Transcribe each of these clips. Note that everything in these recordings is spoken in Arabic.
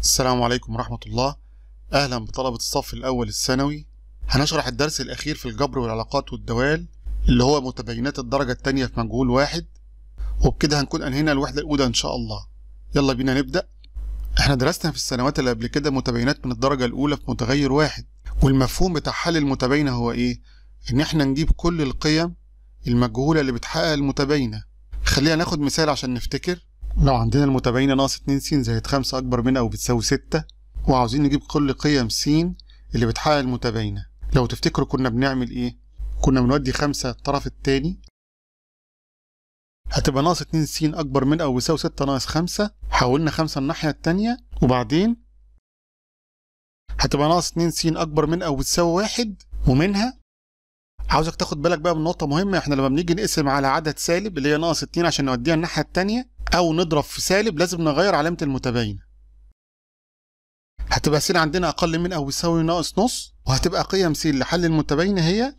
السلام عليكم ورحمة الله أهلا بطلبة الصف الأول الثانوي هنشرح الدرس الأخير في الجبر والعلاقات والدوال اللي هو متباينات الدرجة الثانية في مجهول واحد وبكده هنكون أنهينا الوحدة الأولى إن شاء الله يلا بينا نبدأ احنا درسنا في السنوات اللي قبل كده متباينات من الدرجة الأولى في متغير واحد والمفهوم بتاع حل المتباينة هو إيه؟ إن احنا نجيب كل القيم المجهولة اللي بتحقق المتباينة خلينا ناخد مثال عشان نفتكر لو عندنا المتباينة ناقص 2 س زائد 5 أكبر من أو بتساوي 6 وعاوزين نجيب كل قيم س اللي بتحقق المتباينة لو تفتكروا كنا بنعمل إيه؟ كنا بنودي 5 الطرف الثاني هتبقى ناقص 2 س أكبر من أو بتساوي 6 ناقص 5 حولنا 5 الناحية الثانيه وبعدين هتبقى ناقص 2 س أكبر من أو بتساوي 1 ومنها عاوزك تاخد بالك بقى من نقطه مهمه احنا لما بنيجي نقسم على عدد سالب اللي هي ناقص 2 عشان نوديها الناحيه الثانيه او نضرب في سالب لازم نغير علامه المتباينه هتبقى س عندنا اقل من او يساوي ناقص نص وهتبقى قيم س لحل المتباينه هي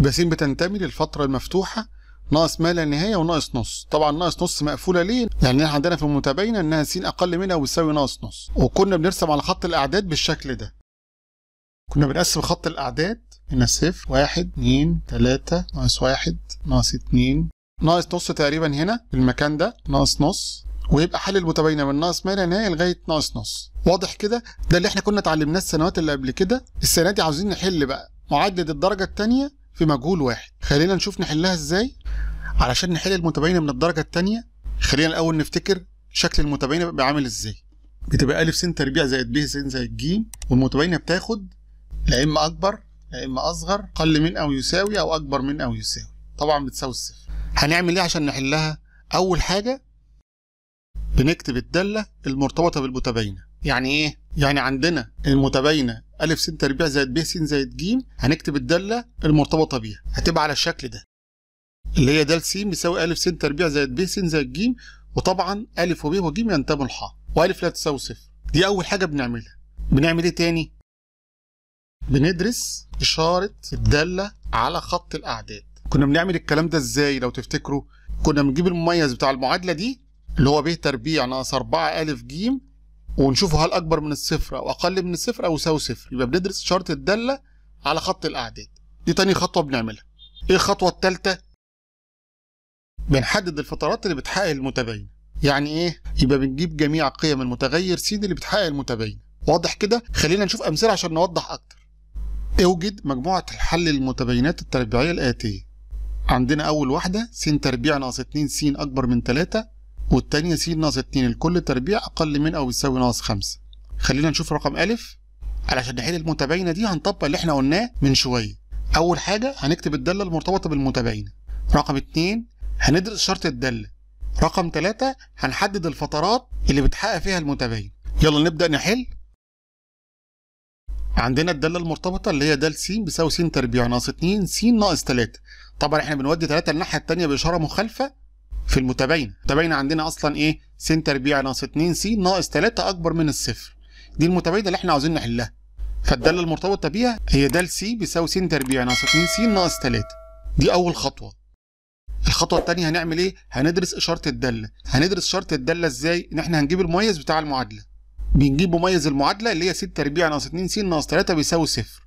يبقى س بتنتمي للفتره المفتوحه ناقص ما لا نهايه وناقص نص طبعا ناقص نص مقفوله ليه لان احنا عندنا في المتباينه انها س اقل من او يساوي ناقص نص وكنا بنرسم على خط الاعداد بالشكل ده كنا بنقسم خط الأعداد هنا صفر واحد اتنين تلاتة ناقص واحد ناقص اتنين ناقص نص تقريبا هنا في المكان ده ناقص نص ويبقى حل المتباينه من ناقص ما لا نهايه لغايه ناقص نص واضح كده ده اللي احنا كنا اتعلمناه السنوات اللي قبل كده السنه دي عاوزين نحل بقى معادله الدرجه الثانيه في مجهول واحد خلينا نشوف نحلها ازاي علشان نحل المتباينه من الدرجه الثانيه خلينا الاول نفتكر شكل المتباينه بيبقى عامل ازاي بتبقى ا س تربيع زائد ب س زائد ج والمتباينه بتاخد لا إما أكبر لا إما أصغر أقل من أو يساوي أو أكبر من أو يساوي طبعا بتساوي الصفر هنعمل إيه عشان نحلها أول حاجة بنكتب الدالة المرتبطة بالمتباينة يعني إيه؟ يعني عندنا المتباينة ألف س تربيع زائد ب س زائد ج هنكتب الدالة المرتبطة بيها هتبقى على الشكل ده اللي هي دال س بيساوي ألف س تربيع زائد ب س زائد ج وطبعا ألف وب وج ينتموا لحا وألف لا تساوي صفر دي أول حاجة بنعملها بنعمل إيه تاني؟ بندرس إشارة الدالة على خط الأعداد كنا بنعمل الكلام ده إزاي لو تفتكروا كنا بنجيب المميز بتاع المعادلة دي اللي هو ب تربيع ناقص 4 أ ج ونشوفه هل أكبر من الصفر أو أقل من الصفر أو يساوي صفر يبقى بندرس إشارة الدالة على خط الأعداد دي تاني خطوة بنعملها إيه الخطوة التالتة؟ بنحدد الفترات اللي بتحقق المتباينة يعني إيه؟ يبقى بنجيب جميع قيم المتغير س اللي بتحقق المتباينة واضح كده؟ خلينا نشوف أمثلة عشان نوضح أكتر اوجد مجموعة حل المتباينات التربيعية الآتية عندنا أول واحدة س تربيع ناقص 2 س أكبر من 3 والتانية س ناقص 2 الكل تربيع أقل من أو يساوي ناقص 5 خلينا نشوف رقم أ علشان نحل المتباينة دي هنطبق اللي احنا قلناه من شوية أول حاجة هنكتب الدالة المرتبطة بالمتباينة رقم 2 هندرس شرط الدالة رقم 3 هنحدد الفترات اللي بتحقق فيها المتباين يلا نبدأ نحل عندنا الداله المرتبطه اللي هي دال س بيساوي س تربيع يعني ناقص 2 س ناقص 3 طبعا احنا بنودي 3 الناحيه التانية باشاره مخالفه في المتباينه المتباينه عندنا اصلا ايه س تربيع يعني ناقص 2 س ناقص 3 اكبر من الصفر دي المتباينه اللي احنا عاوزين نحلها فالداله المرتبطه بيها هي دال س بيساوي س تربيع يعني ناقص 2 س ناقص 3 دي اول خطوه الخطوه التانية هنعمل ايه هندرس اشاره الداله هندرس اشاره الداله ازاي ان احنا هنجيب المميز بتاع المعادله بنجيب مميز المعادلة اللي هي 6 تربيع ناقص 2 س ناقص 3 بيساوي صفر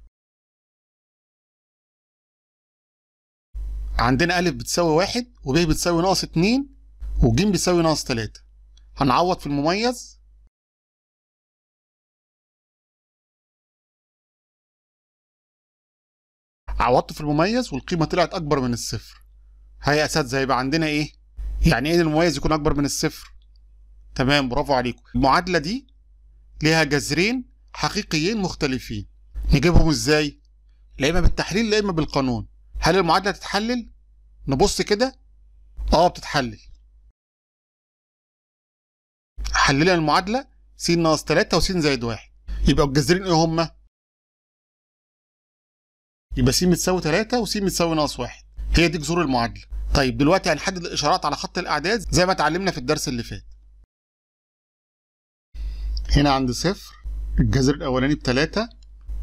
عندنا أ بتساوي واحد وب بتساوي ناقص 2 وج بتساوي ناقص 3 هنعوض في المميز عوضت في المميز والقيمة طلعت أكبر من الصفر هيا يا أساتذة يبقى عندنا إيه؟ يعني إيه المميز يكون أكبر من الصفر؟ تمام برافو عليكم المعادلة دي ليها جذرين حقيقيين مختلفين نجيبهم ازاي؟ لا اما بالتحليل لا اما بالقانون هل المعادلة تتحلل؟ نبص كده اه بتتحلل حللنا المعادلة س ناقص 3 و س زائد 1 يبقى الجذرين ايه هما؟ يبقى س متساوي 3 و س متساوي ناقص 1 هي دي جذور المعادلة طيب دلوقتي هنحدد الإشارات على خط الأعداد زي ما اتعلمنا في الدرس اللي فات هنا عند صفر الجذر الأولاني بتلاتة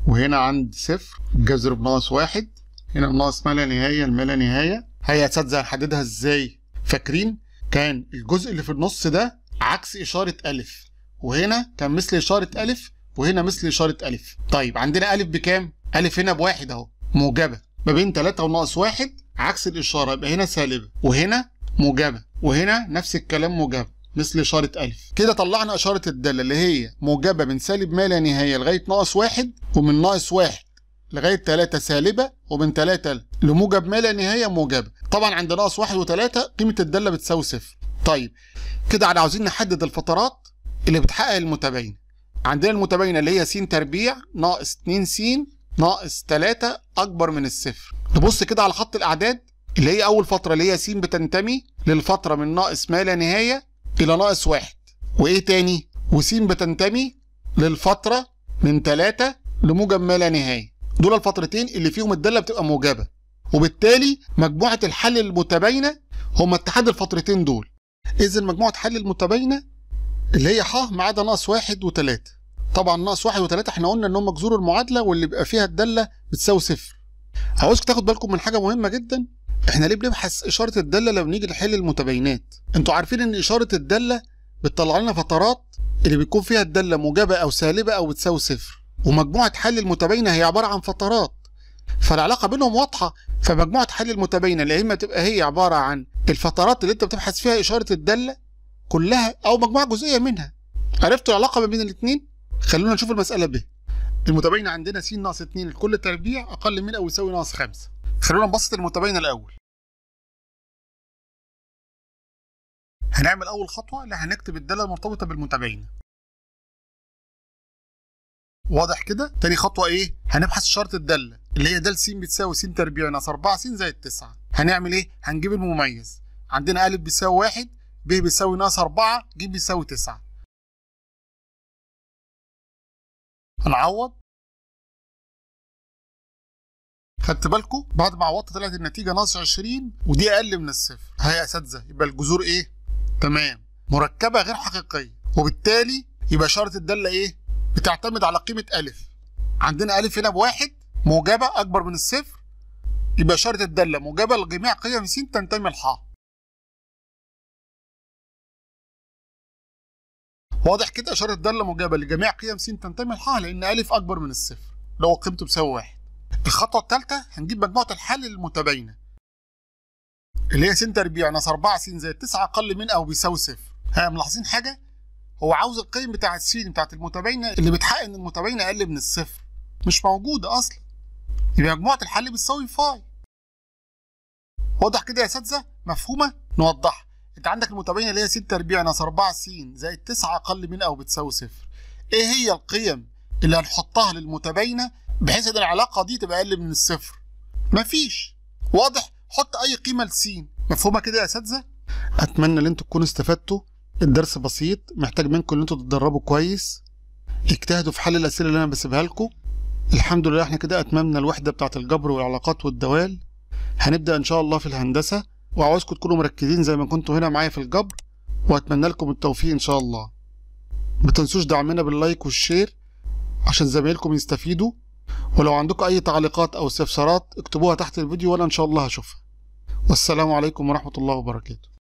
وهنا عند صفر الجذر بناقص واحد هنا بناقص ما لا نهاية ما لا نهاية هيا يا أساتذة هنحددها إزاي؟ فاكرين؟ كان الجزء اللي في النص ده عكس إشارة ألف وهنا كان مثل إشارة ألف وهنا مثل إشارة ألف طيب عندنا ألف بكام؟ ألف هنا بواحد أهو موجبة ما بين 3 وناقص واحد عكس الإشارة يبقى هنا سالبة وهنا موجبة وهنا نفس الكلام موجبة مثل إشارة ألف كده طلعنا إشارة الدالة اللي هي موجبة من سالب ما لا نهاية لغاية ناقص واحد ومن ناقص واحد لغاية 3 سالبة ومن 3 لموجب ما لا نهاية موجبة طبعا عند ناقص واحد وتلاتة قيمة الدالة بتساوي صفر طيب كده احنا عاوزين نحدد الفترات اللي بتحقق المتباينة عندنا المتباينة اللي هي س تربيع ناقص 2 س ناقص 3 أكبر من الصفر نبص كده على خط الأعداد اللي هي أول فترة اللي هي س بتنتمي للفترة من ناقص ما لا نهاية إلى ناقص واحد وإيه تاني؟ وس بتنتمي للفترة من ثلاثة لموجب ما لا نهاية دول الفترتين اللي فيهم الدالة بتبقى موجبة وبالتالي مجموعة الحل المتباينة هم اتحاد الفترتين دول إذا مجموعة حل المتباينة اللي هي ح ما عدا ناقص واحد وتلاتة طبعا ناقص واحد وتلاتة احنا قلنا إن هم جذور المعادلة واللي بيبقى فيها الدالة بتساوي صفر عاوزك تاخد بالكم من حاجة مهمة جدا احنا ليه بنبحث اشاره الداله لما نيجي نحل المتباينات انتوا عارفين ان اشاره الداله بتطلع لنا فترات اللي بيكون فيها الداله موجبه او سالبه او بتساوي صفر ومجموعه حل المتباينه هي عباره عن فترات فالعلاقه بينهم واضحه فمجموعه حل المتباينه اللي اما تبقى هي عباره عن الفترات اللي انت بتبحث فيها اشاره الداله كلها او مجموعه جزئيه منها عرفتوا العلاقه ما بين الاثنين خلونا نشوف المساله ب المتباينه عندنا س ناقص 2 لكل تربيع اقل من او يساوي ناقص 5 خلونا نبسط المتباينه الاول هنعمل اول خطوه اللي هنكتب الداله المرتبطه بالمتباينه واضح كده تاني خطوه ايه هنبحث شرط الداله اللي هي دال س بتساوي س تربيع ناقص 4 س زائد 9 هنعمل ايه هنجيب المميز عندنا ا بيساوي 1 ب بيساوي ناقص 4 ج بيساوي 9 هنعوض خدت بالكم بعد ما عوضت طلعت النتيجه ناقص 20 ودي اقل من الصفر ها يا اساتذه يبقى الجذور ايه تمام مركبه غير حقيقيه وبالتالي يبقى اشاره الداله ايه بتعتمد على قيمه الف عندنا الف هنا بواحد موجبه اكبر من الصفر يبقى اشاره الداله موجبه لجميع قيم س تنتمي لحا واضح كده اشاره الداله موجبه لجميع قيم س تنتمي لحا لان الف اكبر من الصفر لو قيمته بيساوي واحد الخطوه الثالثه هنجيب مجموعه الحل المتباينه اللي هي س تربيع ناص 4 س زائد 9 اقل من او بيساوي صفر ها ملاحظين حاجه هو عاوز القيم بتاعه س بتاعه المتباينه اللي بتحقق ان المتباينه اقل من الصفر مش موجوده اصلا يبقى مجموعه الحل بتساوي فاي واضح كده يا اساتذه مفهومه نوضحها انت عندك المتباينه اللي هي س تربيع ناقص 4 س زائد 9 اقل من او بتساوي صفر ايه هي القيم اللي هنحطها للمتباينه بحيث ان العلاقه دي تبقى اقل من الصفر مفيش واضح حط اي قيمه لسين مفهومه كده يا اساتذه اتمنى ان انتوا تكونوا استفدتوا الدرس بسيط محتاج منكم ان انتوا تتدربوا كويس اجتهدوا في حل الاسئله اللي انا بسيبها لكم الحمد لله احنا كده اتممنا الوحده بتاعه الجبر والعلاقات والدوال هنبدا ان شاء الله في الهندسه وعاوزكم تكونوا مركزين زي ما كنتوا هنا معايا في الجبر واتمنى لكم التوفيق ان شاء الله ما تنسوش دعمنا باللايك والشير عشان زمايلكم يستفيدوا ولو عندكم أي تعليقات أو استفسارات اكتبوها تحت الفيديو وأنا إن شاء الله هشوفها والسلام عليكم ورحمة الله وبركاته